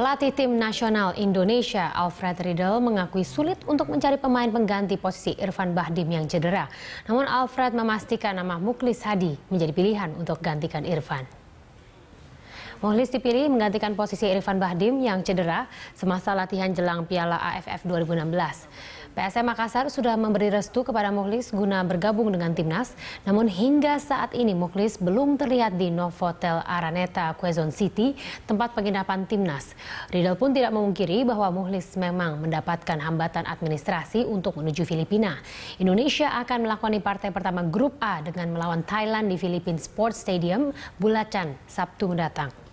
Pelatih tim nasional Indonesia Alfred Riedel mengakui sulit untuk mencari pemain pengganti posisi Irfan Bahdim yang cedera. Namun Alfred memastikan nama Muklis Hadi menjadi pilihan untuk gantikan Irfan. Muklis dipilih menggantikan posisi Irfan Bahdim yang cedera semasa latihan jelang Piala AFF 2016. PSM Makassar sudah memberi restu kepada Mukhlis guna bergabung dengan timnas, namun hingga saat ini Mukhlis belum terlihat di Novotel Araneta, Quezon City, tempat penginapan timnas. Ridal pun tidak memungkiri bahwa Mukhlis memang mendapatkan hambatan administrasi untuk menuju Filipina. Indonesia akan melakukan partai pertama Grup A dengan melawan Thailand di Philippine Sports Stadium Bulacan Sabtu mendatang.